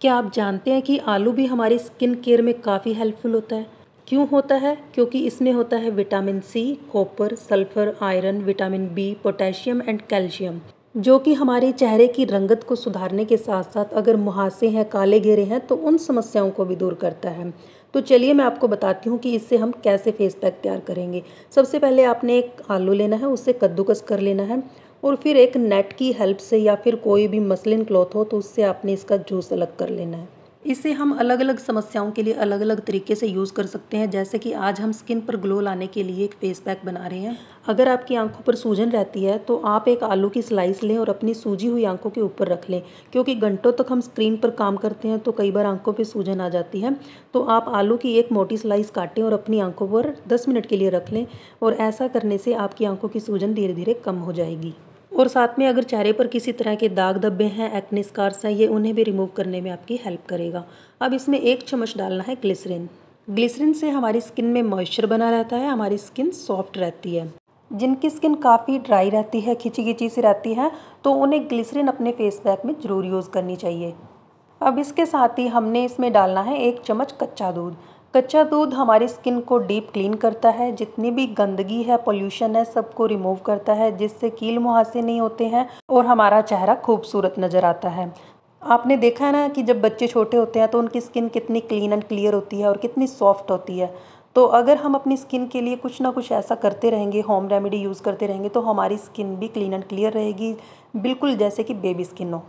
क्या आप जानते हैं कि आलू भी हमारी स्किन केयर में काफ़ी हेल्पफुल होता है क्यों होता है क्योंकि इसमें होता है vitamin C copper sulphur iron vitamin B potassium and calcium जो कि हमारे चेहरे की रंगत को सुधारने के साथ साथ अगर मुहासे हैं काले घेरे हैं तो उन समस्याओं को भी दूर करता है तो चलिए मैं आपको बताती हूँ कि इससे हम कैसे फेस पैक तैयार करेंगे सबसे पहले आपने एक आलू लेना है उससे कद्दूकस कर लेना है और फिर एक नेट की हेल्प से या फिर कोई भी मसलिन क्लॉथ हो तो उससे आपने इसका जूस अलग कर लेना है इसे हम अलग अलग समस्याओं के लिए अलग अलग तरीके से यूज़ कर सकते हैं जैसे कि आज हम स्किन पर ग्लो लाने के लिए एक फेस पैक बना रहे हैं अगर आपकी आंखों पर सूजन रहती है तो आप एक आलू की स्लाइस लें और अपनी सूजी हुई आंखों के ऊपर रख लें क्योंकि घंटों तक हम स्क्रीन पर काम करते हैं तो कई बार आंखों पर सूजन आ जाती है तो आप आलू की एक मोटी स्लाइस काटें और अपनी आंखों पर दस मिनट के लिए रख लें और ऐसा करने से आपकी आंखों की सूजन धीरे धीरे कम हो जाएगी और साथ में अगर चेहरे पर किसी तरह के दाग धब्बे हैं एक्ने स्कार्स हैं ये उन्हें भी रिमूव करने में आपकी हेल्प करेगा अब इसमें एक चम्मच डालना है ग्लिसरिन ग्लिसरिन से हमारी स्किन में मॉइस्चर बना रहता है हमारी स्किन सॉफ्ट रहती है जिनकी स्किन काफ़ी ड्राई रहती है खिंची खिंची सी रहती है तो उन्हें ग्लिसरिन अपने फेस पैक में ज़रूर यूज़ करनी चाहिए अब इसके साथ ही हमने इसमें डालना है एक चम्मच कच्चा दूध कच्चा दूध हमारी स्किन को डीप क्लीन करता है जितनी भी गंदगी है पोल्यूशन है सबको रिमूव करता है जिससे कील मुहासे नहीं होते हैं और हमारा चेहरा खूबसूरत नज़र आता है आपने देखा है ना कि जब बच्चे छोटे होते हैं तो उनकी स्किन कितनी क्लीन एंड क्लियर होती है और कितनी सॉफ्ट होती है तो अगर हम अपनी स्किन के लिए कुछ ना कुछ ऐसा करते रहेंगे होम रेमेडी यूज़ करते रहेंगे तो हमारी स्किन भी क्लीन एंड क्लियर रहेगी बिल्कुल जैसे कि बेबी स्किन हो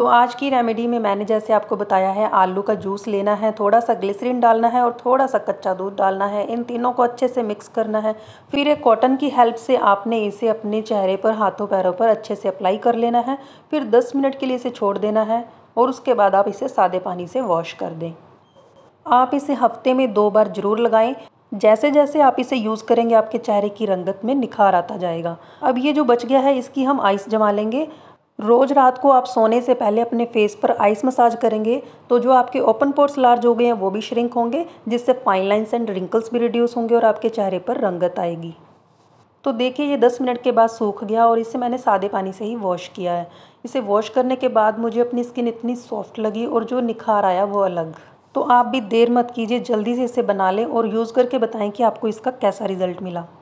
तो आज की रेमेडी में मैंने जैसे आपको बताया है आलू का जूस लेना है थोड़ा सा ग्लिसरीन डालना है और थोड़ा सा कच्चा दूध डालना है इन तीनों को अच्छे से मिक्स करना है फिर एक कॉटन की हेल्प से आपने इसे अपने चेहरे पर हाथों पैरों पर अच्छे से अप्लाई कर लेना है फिर दस मिनट के लिए इसे छोड़ देना है और उसके बाद आप इसे सादे पानी से वॉश कर दें आप इसे हफ्ते में दो बार ज़रूर लगाएं जैसे जैसे आप इसे यूज़ करेंगे आपके चेहरे की रंगत में निखार आता जाएगा अब ये जो बच गया है इसकी हम आइस जमा लेंगे रोज़ रात को आप सोने से पहले अपने फेस पर आइस मसाज करेंगे तो जो आपके ओपन पोर्स लार्ज हो गए हैं वो भी श्रिंक होंगे जिससे फाइन लाइन्स एंड रिंकल्स भी रिड्यूस होंगे और आपके चेहरे पर रंगत आएगी तो देखिए ये दस मिनट के बाद सूख गया और इसे मैंने सादे पानी से ही वॉश किया है इसे वॉश करने के बाद मुझे अपनी स्किन इतनी सॉफ्ट लगी और जो निखार आया वो अलग तो आप भी देर मत कीजिए जल्दी से इसे बना लें और यूज़ करके बताएँ कि आपको इसका कैसा रिज़ल्ट मिला